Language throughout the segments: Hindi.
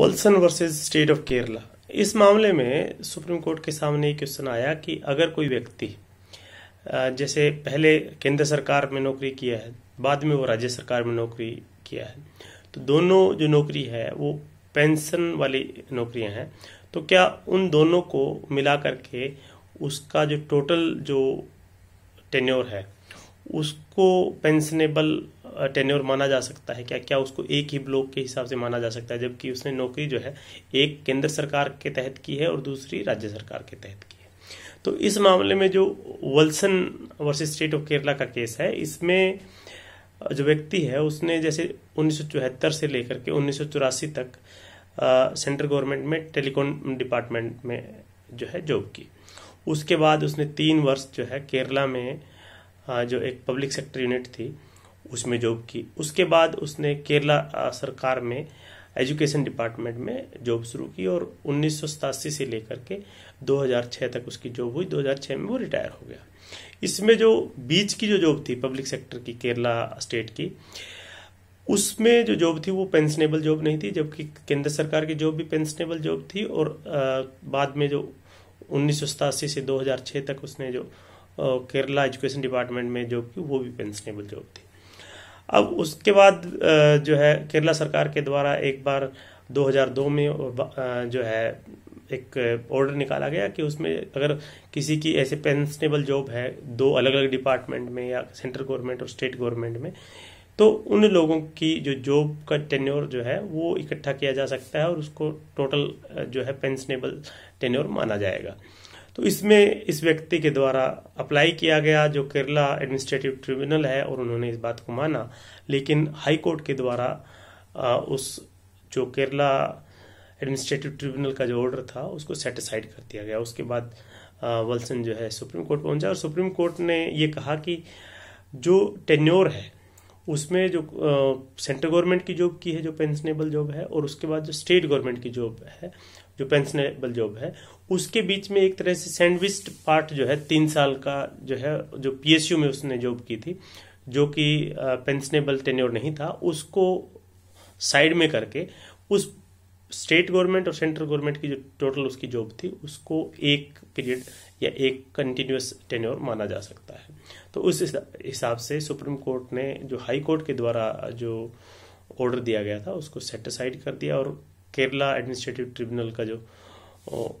Valsan versus state of Kerala इस मामले में सुप्रीम कोर्ट के सामने क्वेश्चन आया कि अगर कोई व्यक्ति जैसे पहले केंद्र सरकार में नौकरी किया है बाद में वो राज्य सरकार में नौकरी किया है तो दोनों जो नौकरी है वो पेंशन वाली नौकरियां हैं तो क्या उन दोनों को मिला करके उसका जो टोटल जो टेन्योर है उसको पेंशनेबल टेन्योर माना जा सकता है क्या क्या उसको एक ही ब्लॉक के हिसाब से माना जा सकता है जबकि उसने नौकरी जो है एक केंद्र सरकार के तहत की है और दूसरी राज्य सरकार के तहत की है तो इस मामले में जो Valsan versus state of Kerala का केस है इसमें जो व्यक्ति है उसने जैसे उन्नीस से लेकर के उन्नीस तक सेंट्रल गवर्नमेंट में टेलीकॉम डिपार्टमेंट में जो है जॉब की उसके बाद उसने तीन वर्ष जो है केरला में जो एक पब्लिक सेक्टर यूनिट थी उसमें जॉब की उसके बाद उसने केरला सरकार में एजुकेशन डिपार्टमेंट में जॉब शुरू की और उन्नीस से लेकर के 2006 तक उसकी जॉब हुई 2006 में वो रिटायर हो गया इसमें जो बीच की जो जॉब थी पब्लिक सेक्टर की केरला स्टेट की उसमें जो जॉब थी वो पेंशनेबल जॉब नहीं थी जबकि केंद्र सरकार की जॉब भी पेंशनेबल जॉब थी और आ, बाद में जो उन्नीस से 2006 तक उसने जो केरला एजुकेशन डिपार्टमेंट में जॉब की वो भी पेंशनेबल जॉब थी अब उसके बाद जो है केरला सरकार के द्वारा एक बार 2002 में जो है एक ऑर्डर निकाला गया कि उसमें अगर किसी की ऐसे पेंशनेबल जॉब है दो अलग अलग डिपार्टमेंट में या सेंट्रल गवर्नमेंट और स्टेट गवर्नमेंट में तो उन लोगों की जो जॉब का टेन्योर जो है वो इकट्ठा किया जा सकता है और उसको टोटल जो है पेंशनेबल टेन्योर माना जाएगा तो इसमें इस व्यक्ति के द्वारा अप्लाई किया गया जो केरला एडमिनिस्ट्रेटिव ट्रिब्यूनल है और उन्होंने इस बात को माना लेकिन हाई कोर्ट के द्वारा उस जो केरला एडमिनिस्ट्रेटिव ट्रिब्यूनल का जो ऑर्डर था उसको सेटिसाइड कर दिया गया उसके बाद वल्सन जो है सुप्रीम कोर्ट पहुंचा और सुप्रीम कोर्ट ने ये कहा कि जो टेन्योर है उसमें जो सेंट्रल गवर्नमेंट की जॉब की है जो पेंशनेबल जॉब है और उसके बाद जो स्टेट गवर्नमेंट की जॉब है जो पेंशनेबल जॉब है उसके बीच में एक तरह से सैंडविच पार्ट जो है तीन साल का जो है जो पीएसयू में उसने जॉब की थी जो कि पेंशनेबल टेन्योर नहीं था उसको साइड में करके उस स्टेट गवर्नमेंट और सेंट्रल गवर्नमेंट की जो टोटल उसकी जॉब थी उसको एक पीरियड या एक कंटिन्यूस टेन्योर माना जा सकता है तो उस हिसाब से सुप्रीम कोर्ट ने जो हाई कोर्ट के द्वारा जो ऑर्डर दिया गया था उसको सेटिसाइड कर दिया और केरला एडमिनिस्ट्रेटिव ट्रिब्यूनल का जो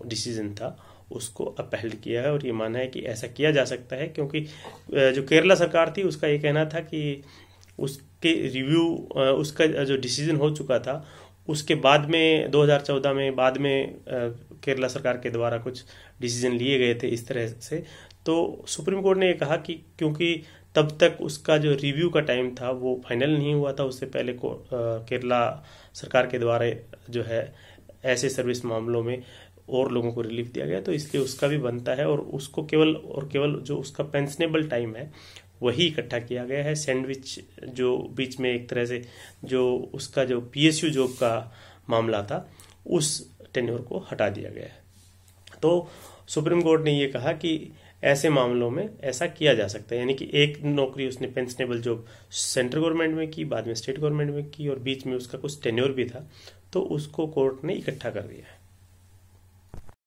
डिसीजन था उसको अपहल किया है और ये माना है कि ऐसा किया जा सकता है क्योंकि जो केरला सरकार थी उसका ये कहना था कि उसके रिव्यू उसका जो डिसीजन हो चुका था उसके बाद में 2014 में बाद में केरला सरकार के द्वारा कुछ डिसीजन लिए गए थे इस तरह से तो सुप्रीम कोर्ट ने यह कहा कि क्योंकि तब तक उसका जो रिव्यू का टाइम था वो फाइनल नहीं हुआ था उससे पहले को केरला सरकार के द्वारा जो है ऐसे सर्विस मामलों में और लोगों को रिलीफ दिया गया तो इसलिए उसका भी बनता है और उसको केवल और केवल जो उसका पेंशनेबल टाइम है वही इकट्ठा किया गया है सैंडविच जो बीच में एक तरह से जो उसका जो पीएसयू जॉब का मामला था उस टेन्योर को हटा दिया गया है तो सुप्रीम कोर्ट ने यह कहा कि ऐसे मामलों में ऐसा किया जा सकता है यानी कि एक नौकरी उसने पेंशनेबल जॉब सेंट्रल गवर्नमेंट में की बाद में स्टेट गवर्नमेंट में की और बीच में उसका कुछ टेन्योर भी था तो उसको कोर्ट ने इकट्ठा कर दिया है